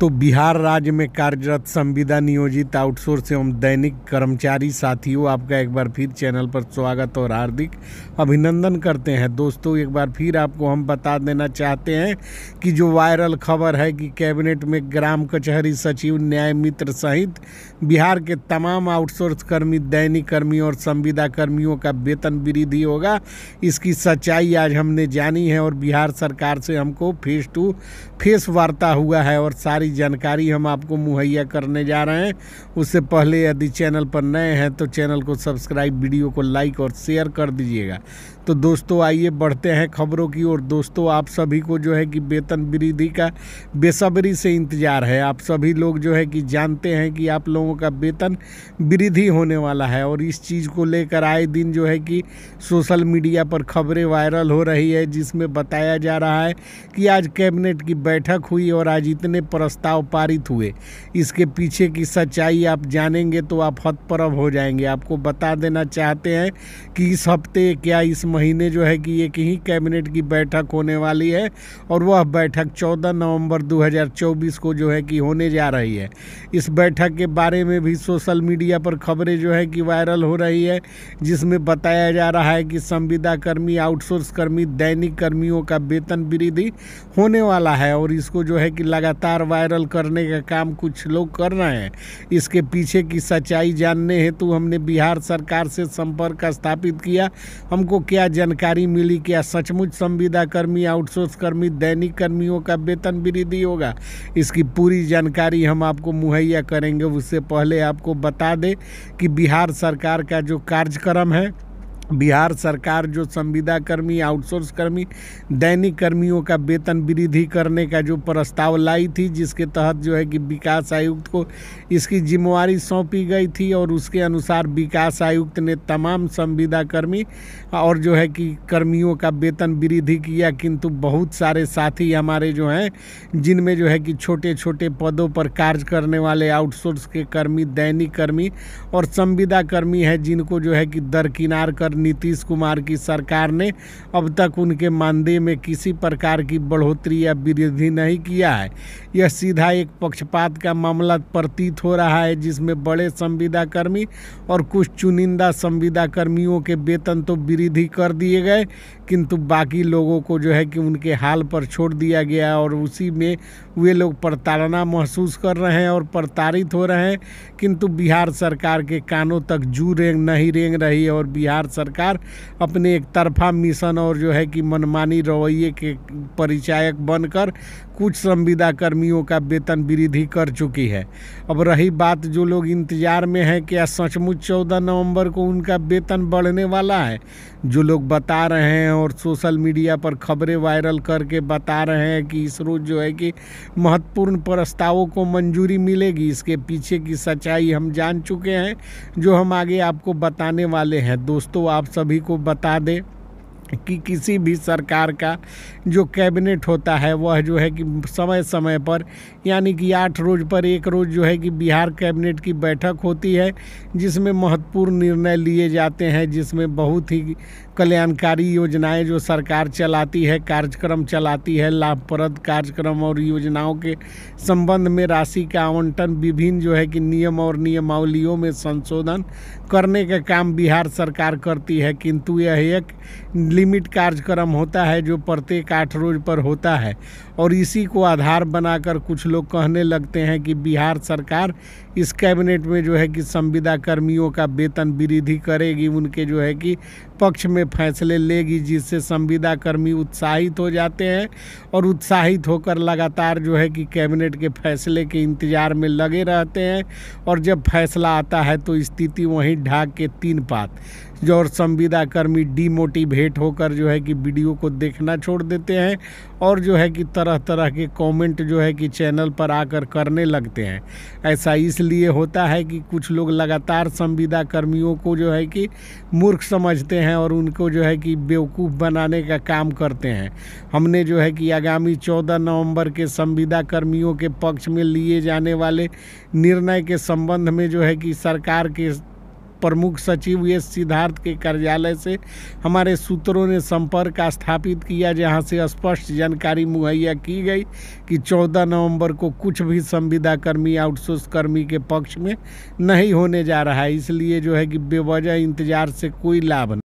तो बिहार राज्य में कार्यरत संविदा नियोजित आउटसोर्स एवं दैनिक कर्मचारी साथियों आपका एक बार फिर चैनल पर स्वागत और हार्दिक अभिनंदन करते हैं दोस्तों एक बार फिर आपको हम बता देना चाहते हैं कि जो वायरल खबर है कि कैबिनेट में ग्राम कचहरी सचिव न्याय मित्र सहित बिहार के तमाम आउटसोर्स कर्मी दैनिक कर्मी और संविदा कर्मियों का वेतन वृद्धि होगा इसकी सच्चाई आज हमने जानी है और बिहार सरकार से हमको फेस टू फेस वार्ता हुआ है और सारी सारी जानकारी हम आपको मुहैया करने जा रहे हैं उससे पहले यदि चैनल पर नए हैं तो चैनल को सब्सक्राइब वीडियो को लाइक और शेयर कर दीजिएगा तो दोस्तों आइए बढ़ते हैं खबरों की ओर दोस्तों आप सभी को जो है कि वेतन वृद्धि का बेसब्री से इंतज़ार है आप सभी लोग जो है कि जानते हैं कि आप लोगों का वेतन वृद्धि होने वाला है और इस चीज़ को लेकर आए दिन जो है कि सोशल मीडिया पर खबरें वायरल हो रही है जिसमें बताया जा रहा है कि आज कैबिनेट की बैठक हुई और आज इतने प्रस्ताव प्रस्ताव पारित हुए इसके पीछे की सच्चाई आप जानेंगे तो आप हतपरब हो जाएंगे आपको बता देना चाहते हैं कि इस हफ्ते क्या इस महीने जो है कि एक ही कैबिनेट की बैठक होने वाली है और वह बैठक 14 नवंबर 2024 को जो है कि होने जा रही है इस बैठक के बारे में भी सोशल मीडिया पर खबरें जो है कि वायरल हो रही है जिसमें बताया जा रहा है कि संविदा कर्मी आउटसोर्स कर्मी दैनिक कर्मियों का वेतन वृद्धि होने वाला है और इसको जो है कि लगातार वायरल वायरल करने का काम कुछ लोग कर रहे हैं इसके पीछे की सच्चाई जानने हेतु हमने बिहार सरकार से संपर्क स्थापित किया हमको क्या जानकारी मिली क्या सचमुच संविदा कर्मी आउटसोर्स कर्मी दैनिक कर्मियों का वेतन वृद्धि होगा इसकी पूरी जानकारी हम आपको मुहैया करेंगे उससे पहले आपको बता दें कि बिहार सरकार का जो कार्यक्रम है बिहार सरकार जो संविदा कर्मी आउटसोर्स कर्मी दैनिक कर्मियों का वेतन वृद्धि करने का जो प्रस्ताव लाई थी जिसके तहत जो है कि विकास आयुक्त को इसकी जिम्मेवारी सौंपी गई थी और उसके अनुसार विकास आयुक्त ने तमाम संविदा कर्मी और जो है कि कर्मियों का वेतन वृद्धि किया किंतु बहुत सारे साथी हमारे जो हैं जिनमें जो है कि छोटे छोटे पदों पर कार्य करने वाले आउटसोर्स के कर्मी दैनिक कर्मी और संविदा कर्मी हैं जिनको जो है कि दरकिनार कर नीतीश कुमार की सरकार ने अब तक उनके मानदेय में किसी प्रकार की बढ़ोतरी या वृद्धि नहीं किया है यह सीधा एक पक्षपात का मामला प्रतीत हो रहा है जिसमें बड़े संविदाकर्मी और कुछ चुनिंदा संविदाकर्मियों के वेतन तो वृद्धि कर दिए गए किंतु बाकी लोगों को जो है कि उनके हाल पर छोड़ दिया गया और उसी में वे लोग प्रताड़ना महसूस कर रहे हैं और प्रताड़ित हो रहे हैं किंतु बिहार सरकार के कानों तक जू रेंग नहीं रेंग रही और बिहार सरकार सरकार अपने एक तरफा मिशन और जो है कि मनमानी रवैये के परिचायक बनकर कुछ संविदा कर्मियों का वेतन वृद्धि कर चुकी है अब रही बात जो लोग इंतज़ार में हैं क्या सचमुच चौदह नवंबर को उनका वेतन बढ़ने वाला है जो लोग बता रहे हैं और सोशल मीडिया पर खबरें वायरल करके बता रहे हैं कि इसरो जो है कि महत्वपूर्ण प्रस्तावों को मंजूरी मिलेगी इसके पीछे की सच्चाई हम जान चुके हैं जो हम आगे आपको बताने वाले हैं दोस्तों आप सभी को बता दें कि किसी भी सरकार का जो कैबिनेट होता है वह जो है कि समय समय पर यानी कि आठ रोज़ पर एक रोज़ जो है कि बिहार कैबिनेट की बैठक होती है जिसमें महत्वपूर्ण निर्णय लिए जाते हैं जिसमें बहुत ही कल्याणकारी योजनाएं जो सरकार चलाती है कार्यक्रम चलाती है लाभप्रद कार्यक्रम और योजनाओं के संबंध में राशि का आवंटन विभिन्न जो है कि नियम और नियमावलियों में संशोधन करने का काम बिहार सरकार करती है किंतु यह एक लिमिट कार्यक्रम होता है जो प्रत्येक आठ रोज पर होता है और इसी को आधार बनाकर कुछ लोग कहने लगते हैं कि बिहार सरकार इस कैबिनेट में जो है कि संविदा कर्मियों का वेतन वृद्धि करेगी उनके जो है कि पक्ष में फैसले लेगी जिससे संविदा कर्मी उत्साहित हो जाते हैं और उत्साहित होकर लगातार जो है कि कैबिनेट के फैसले के इंतज़ार में लगे रहते हैं और जब फैसला आता है तो स्थिति वहीं ढाक के तीन पात जो और संविदा कर्मी डीमोटिवेट होकर जो है कि वीडियो को देखना छोड़ देते हैं और जो है कि तरह तरह के कमेंट जो है कि चैनल पर आकर करने लगते हैं ऐसा इसलिए होता है कि कुछ लोग लगातार संविदा कर्मियों को जो है कि मूर्ख समझते हैं और उनका को जो है कि बेवकूफ़ बनाने का काम करते हैं हमने जो है कि आगामी 14 नवंबर के संविदा कर्मियों के पक्ष में लिए जाने वाले निर्णय के संबंध में जो है कि सरकार के प्रमुख सचिव एस सिद्धार्थ के कार्यालय से हमारे सूत्रों ने संपर्क स्थापित किया जहां से स्पष्ट जानकारी मुहैया की गई कि 14 नवंबर को कुछ भी संविदा कर्मी आउटसोर्स कर्मी के पक्ष में नहीं होने जा रहा है इसलिए जो है कि बेवजह इंतजार से कोई लाभ नहीं